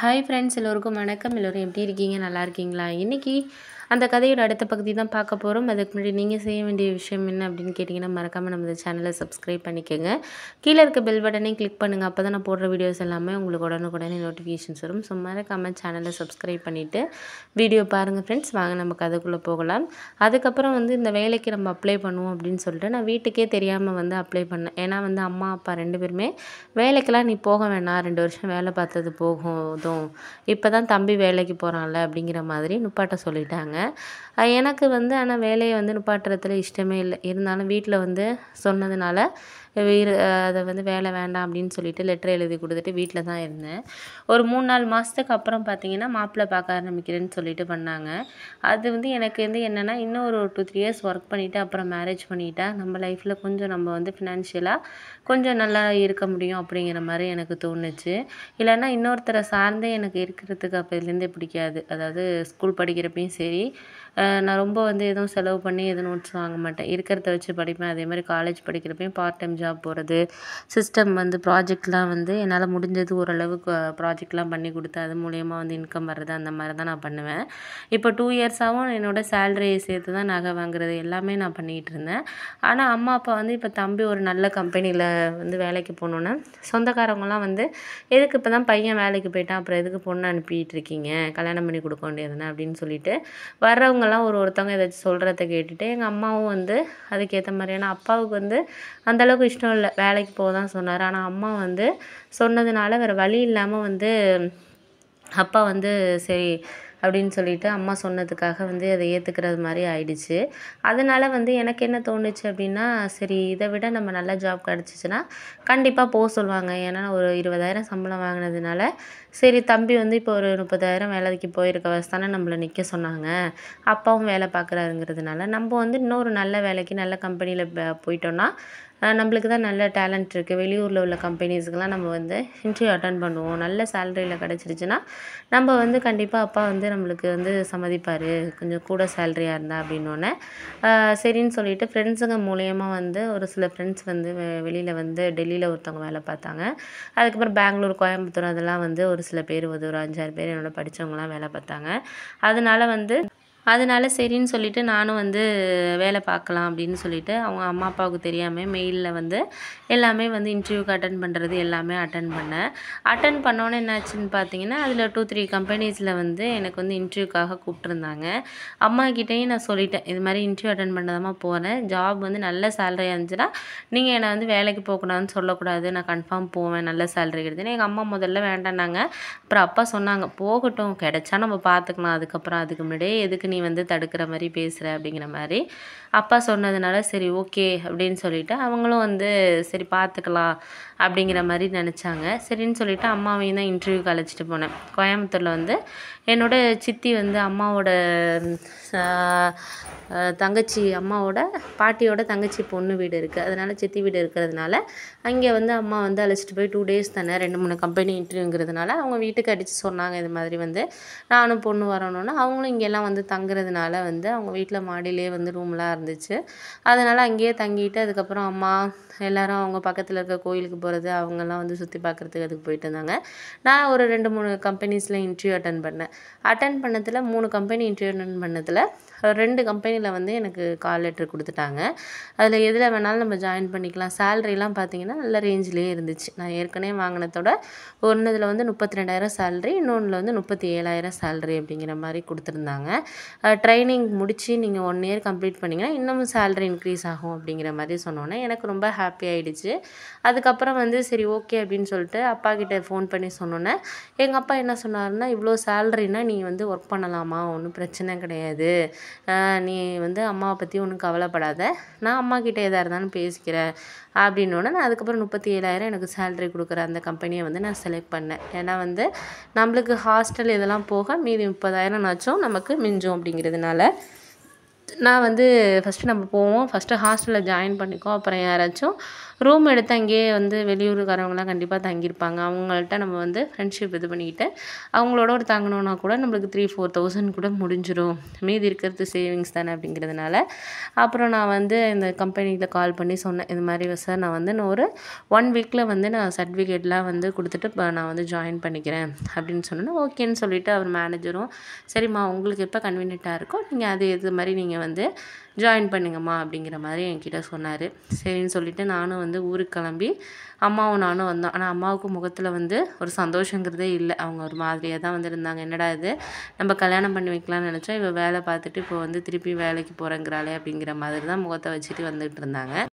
hi friends எல்லோருக்கும் வணக்கம் எல்லோரும் எப்படி இருக்கீங்க நல்லா இருக்கீங்களா இன்றைக்கி அந்த கதையோட அடுத்த பகுதி தான் பார்க்க போகிறோம் அதுக்கு முன்னாடி நீங்கள் செய்ய வேண்டிய விஷயம் என்ன அப்படின்னு கேட்டிங்கன்னா மறக்காமல் நம்ம இந்த சேனலை சப்ஸ்கிரைப் பண்ணிக்கோங்க கீழே இருக்க பெல் பட்டனே கிளிக் பண்ணுங்கள் அப்போ தான் நான் போடுற வீடியோஸ் எல்லாமே உங்களுக்கு உடனுக்குடனே நோட்டிஃபிகேஷன்ஸ் வரும் ஸோ மறக்காமல் சேனலை சப்ஸ்கிரைப் பண்ணிவிட்டு வீடியோ பாருங்கள் ஃப்ரெண்ட்ஸ் வாங்க நம்ம கதைக்குள்ளே போகலாம் அதுக்கப்புறம் வந்து இந்த வேலைக்கு நம்ம அப்ளை பண்ணுவோம் அப்படின்னு சொல்லிட்டு நான் வீட்டுக்கே தெரியாமல் வந்து அப்ளை பண்ணேன் ஏன்னா வந்து அம்மா அப்பா ரெண்டு பேருமே வேலைக்கெல்லாம் நீ போக வேணாம் ரெண்டு வருஷம் வேலை பார்த்தது போகும் இப்போ தான் தம்பி வேலைக்கு போகிறான்ல அப்படிங்கிற மாதிரி நுப்பாட்ட சொல்லிட்டாங்க சொல்லிட்டாங்க எனக்கு வந்து ஆனால் வேலையை வந்து நிப்பாட்டுறதுல இஷ்டமே இல்லை இருந்தாலும் வீட்டில் வந்து சொன்னதுனால அதை வந்து வேலை வேண்டாம் அப்படின்னு சொல்லிட்டு லெட்டர் எழுதி கொடுத்துட்டு வீட்டில் தான் இருந்தேன் ஒரு மூணு நாலு மாதத்துக்கு அப்புறம் பார்த்தீங்கன்னா மாப்பிள்ளை பார்க்க ஆரம்பிக்கிறேன்னு சொல்லிட்டு பண்ணாங்க அது வந்து எனக்கு வந்து என்னென்னா இன்னும் ஒரு டூ த்ரீ இயர்ஸ் ஒர்க் பண்ணிவிட்டு அப்புறம் மேரேஜ் பண்ணிட்டா நம்ம லைஃப்பில் கொஞ்சம் நம்ம வந்து ஃபினான்ஷியலாக கொஞ்சம் நல்லா இருக்க முடியும் அப்படிங்கிற மாதிரி எனக்கு தோணுச்சு இல்லைன்னா இன்னொருத்தரை சார்ந்தே எனக்கு இருக்கிறதுக்கு அப்போதுலேருந்தே பிடிக்காது அதாவது ஸ்கூல் படிக்கிறப்பையும் சரி நான் ரொம்ப வந்து எதுவும் செலவு பண்ணி எதுவும் நோட்ஸ் வாங்க மாட்டேன் இருக்கிறத வச்சு படிப்பேன் அதே மாதிரி காலேஜ் படிக்கிறப்பையும் பார்ட் டைம் ஜாப் ஜாப் போகிறது சிஸ்டம் வந்து ப்ராஜெக்ட்லாம் வந்து என்னால் முடிஞ்சது ஓரளவுக்கு ப்ராஜெக்ட்லாம் பண்ணி கொடுத்து அது மூலயமா வந்து இன்கம் வர்றது அந்த மாதிரி தான் நான் பண்ணுவேன் இப்போ டூ இயர்ஸாகவும் என்னோட சேலரியை சேர்த்து தான் நகை வாங்குறது எல்லாமே நான் பண்ணிகிட்டு இருந்தேன் ஆனால் அம்மா அப்பா வந்து இப்போ தம்பி ஒரு நல்ல கம்பெனியில் வந்து வேலைக்கு போகணுன்னு சொந்தக்காரவங்களாம் வந்து எதுக்கு இப்போ தான் பையன் வேலைக்கு போயிட்டான் அப்புறம் எதுக்கு பொண்ணு அனுப்பிட்டு இருக்கீங்க கல்யாணம் பண்ணி கொடுக்க வேண்டியதுனா அப்படின்னு சொல்லிட்டு வர்றவங்கலாம் ஒரு ஒருத்தவங்க ஏதாச்சும் சொல்கிறத கேட்டுட்டு எங்கள் அம்மாவும் வந்து அதுக்கேற்ற மாதிரியான அப்பாவுக்கு வந்து அந்தளவுக்கு இஷ்டம் இல்லை வேலைக்கு போக தான் சொன்னார் ஆனால் அம்மா வந்து சொன்னதுனால வேறு வழி இல்லாமல் வந்து அப்பா வந்து சரி அப்படின்னு சொல்லிட்டு அம்மா சொன்னதுக்காக வந்து அதை ஏற்றுக்கிறது மாதிரி ஆயிடுச்சு அதனால் வந்து எனக்கு என்ன தோணுச்சு அப்படின்னா சரி இதை விட நம்ம நல்ல ஜாப் கிடச்சிச்சின்னா கண்டிப்பாக போக சொல்லுவாங்க ஏன்னா ஒரு இருபதாயிரம் சம்பளம் வாங்கினதுனால சரி தம்பி வந்து இப்போ ஒரு முப்பதாயிரம் வேலைக்கு போயிருக்க வசதானே நம்மளை நிற்க சொன்னாங்க அப்பாவும் வேலை பார்க்குறாருங்கிறதுனால நம்ம வந்து இன்னொரு நல்ல வேலைக்கு நல்ல கம்பெனியில் போயிட்டோன்னா நம்மளுக்கு தான் நல்ல டேலண்ட் இருக்குது வெளியூரில் உள்ள கம்பெனிஸுக்கெலாம் நம்ம வந்து இன்டர்வியூ அட்டன் பண்ணுவோம் நல்ல சேலரியில் கிடச்சிருச்சுன்னா நம்ம வந்து கண்டிப்பாக அப்பா வந்து நம்மளுக்கு வந்து சம்மதிப்பார் கொஞ்சம் கூட சேலரியாக இருந்தால் அப்படின்னோடனே சரின்னு சொல்லிட்டு ஃப்ரெண்ட்ஸுங்க மூலயமா வந்து ஒரு சில ஃப்ரெண்ட்ஸ் வந்து வெளியில் வந்து டெல்லியில் ஒருத்தவங்க வேலை பார்த்தாங்க அதுக்கப்புறம் பெங்களூர் கோயம்புத்தூர் அதெல்லாம் வந்து ஒரு சில பேர் ஒரு அஞ்சாறு பேர் என்னோட படித்தவங்களாம் வேலை பார்த்தாங்க அதனால் வந்து அதனால சரின்னு சொல்லிவிட்டு நானும் வந்து வேலை பார்க்கலாம் அப்படின்னு சொல்லிவிட்டு அவங்க அம்மா அப்பாவுக்கு தெரியாமல் மெயிலில் வந்து எல்லாமே வந்து இன்டர்வியூக்கு அட்டன் பண்ணுறது எல்லாமே அட்டன் பண்ணேன் அட்டன் பண்ணோன்னே என்னாச்சுன்னு பார்த்தீங்கன்னா அதில் டூ த்ரீ கம்பெனிஸில் வந்து எனக்கு வந்து இன்டர்வியூக்காக கூப்பிட்ருந்தாங்க அம்மா கிட்டேயும் நான் சொல்லிட்டேன் இது மாதிரி இன்டர்வியூ அட்டன் பண்ணதாமா போகிறேன் ஜாப் வந்து நல்ல சேலரியாக இருந்துச்சுன்னா நீங்கள் என்னை வந்து வேலைக்கு போகக்கூடாதுன்னு சொல்லக்கூடாது நான் கன்ஃபார்ம் போவேன் நல்ல சேலரி கிடைச்சுன்னு எங்கள் அம்மா முதல்ல வேண்டாம்னாங்க அப்புறம் அப்பா சொன்னாங்க போகட்டும் கிடச்சா நம்ம பார்த்துக்கலாம் அதுக்கப்புறம் அதுக்கு முன்னாடியே எதுக்கு நீ நீ வந்து தடுக்கிற மாதிரி பேசுகிற அப்படிங்கிற மாதிரி அப்பா சொன்னதுனால சரி ஓகே அப்படின்னு சொல்லிவிட்டு அவங்களும் வந்து சரி பார்த்துக்கலாம் அப்படிங்கிற மாதிரி நினச்சாங்க சரின்னு சொல்லிவிட்டு அம்மாவையும் தான் இன்டர்வியூக்கு அழைச்சிட்டு போனேன் கோயம்புத்தூரில் வந்து என்னோடய சித்தி வந்து அம்மாவோட தங்கச்சி அம்மாவோட பாட்டியோட தங்கச்சி பொண்ணு வீடு இருக்குது அதனால் சித்தி வீடு இருக்கிறதுனால அங்கே வந்து அம்மா வந்து அழைச்சிட்டு போய் டூ டேஸ் தானே ரெண்டு மூணு கம்பெனி இன்டர்வியூங்கிறதுனால அவங்க வீட்டுக்கு அடித்து சொன்னாங்க இது மாதிரி வந்து நானும் பொண்ணு வரணும்னா அவங்களும் இங்கெல்லாம் வந்து தங்க தங்குறதுனால வந்து அவங்க வீட்டில் மாடியிலே வந்து ரூம்லாம் இருந்துச்சு அதனால் அங்கேயே தங்கிட்டு அதுக்கப்புறம் அம்மா எல்லோரும் அவங்க பக்கத்தில் இருக்க கோயிலுக்கு போகிறது அவங்கெல்லாம் வந்து சுற்றி பார்க்குறதுக்கு அதுக்கு போயிட்டு இருந்தாங்க நான் ஒரு ரெண்டு மூணு கம்பெனிஸில் இன்டர்வியூ அட்டன் பண்ணேன் அட்டன் பண்ணதில் மூணு கம்பெனி இன்டர்வியூ அட்டன் பண்ணதில் ரெண்டு கம்பெனியில் வந்து எனக்கு கால் லெட்ரு கொடுத்துட்டாங்க அதில் எதில் வேணாலும் நம்ம ஜாயின் பண்ணிக்கலாம் சேலரிலாம் பார்த்தீங்கன்னா நல்ல ரேஞ்சிலே இருந்துச்சு நான் ஏற்கனவே வாங்கினதோட ஒன்றுதில் வந்து முப்பத்தி ரெண்டாயிரம் சேலரி இன்னொன்றில் வந்து முப்பத்தி ஏழாயிரம் சேலரி அப்படிங்கிற மாதிரி கொடுத்துருந்தாங்க ட்ரைனிங் முடித்து நீங்கள் ஒன் இயர் கம்ப்ளீட் பண்ணிங்கன்னா இன்னமும் சேலரி இன்க்ரீஸ் ஆகும் அப்படிங்கிற மாதிரி சொன்னோன்னே எனக்கு ரொம்ப ஹாப்பி ஆகிடுச்சு அதுக்கப்புறம் வந்து சரி ஓகே அப்படின்னு சொல்லிட்டு அப்பா கிட்டே ஃபோன் பண்ணி சொன்னோன்னே எங்கள் அப்பா என்ன சொன்னாருன்னா இவ்வளோ சேலரினா நீ வந்து ஒர்க் பண்ணலாமா ஒன்றும் பிரச்சனை கிடையாது நீ வந்து அம்மாவை பற்றி ஒன்றும் கவலைப்படாத நான் அம்மா கிட்டே எதாக இருந்தாலும் பேசிக்கிறேன் அப்படின்னோடனே நான் அதுக்கப்புறம் முப்பத்தி ஏழாயிரம் எனக்கு சேல்ரி கொடுக்குற அந்த கம்பெனியை வந்து நான் செலக்ட் பண்ணேன் ஏன்னா வந்து நம்மளுக்கு ஹாஸ்டல் இதெல்லாம் போக மீதி முப்பதாயிரம் நாச்சும் நமக்கு மிஞ்சும் அப்படிங்கிறதுனால நான் வந்து ஃபஸ்ட்டு நம்ம போவோம் ஃபஸ்ட்டு ஹாஸ்டலில் ஜாயின் பண்ணிக்கோ அப்புறம் யாராச்சும் ரூம் எடுத்து அங்கேயே வந்து வெளியூருக்காரவங்களாம் கண்டிப்பாக தங்கியிருப்பாங்க அவங்கள்ட்ட நம்ம வந்து ஃப்ரெண்ட்ஷிப் இது பண்ணிக்கிட்டு அவங்களோட ஒரு தங்கணுன்னா கூட நம்மளுக்கு த்ரீ ஃபோர் தௌசண்ட் கூட முடிஞ்சிடும் மீதி இருக்கிறது சேவிங்ஸ் தானே அப்படிங்கிறதுனால அப்புறம் நான் வந்து இந்த கம்பெனியில் கால் பண்ணி சொன்னேன் இது மாதிரி சார் நான் வந்து நான் ஒரு ஒன் வீக்கில் வந்து நான் சர்டிஃபிகேட்லாம் வந்து கொடுத்துட்டு நான் வந்து ஜாயின் பண்ணிக்கிறேன் அப்படின்னு சொன்னோன்னா ஓகேன்னு சொல்லிவிட்டு அவர் மேனேஜரும் சரிம்மா உங்களுக்கு எப்போ கன்வீனியண்ட்டாக இருக்கோ நீங்கள் அது இது மாதிரி நீங்கள் வந்து ஜாயின் பண்ணுங்கம்மா அப்படிங்கிற மாதிரி என்கிட்ட சொன்னார் சரின்னு சொல்லிவிட்டு நானும் வந்து ஊருக்கு கிளம்பி அம்மாவும் நானும் வந்தோம் ஆனால் அம்மாவுக்கு முகத்தில் வந்து ஒரு சந்தோஷங்கிறதே இல்லை அவங்க ஒரு மாதிரியாக தான் வந்திருந்தாங்க என்னடா இது நம்ம கல்யாணம் பண்ணி வைக்கலாம்னு நினச்சோம் இவள் வேலை பார்த்துட்டு இப்போ வந்து திருப்பி வேலைக்கு போகிறேங்கிறாளே அப்படிங்கிற மாதிரி தான் முகத்தை வச்சுட்டு வந்துகிட்டு இருந்தாங்க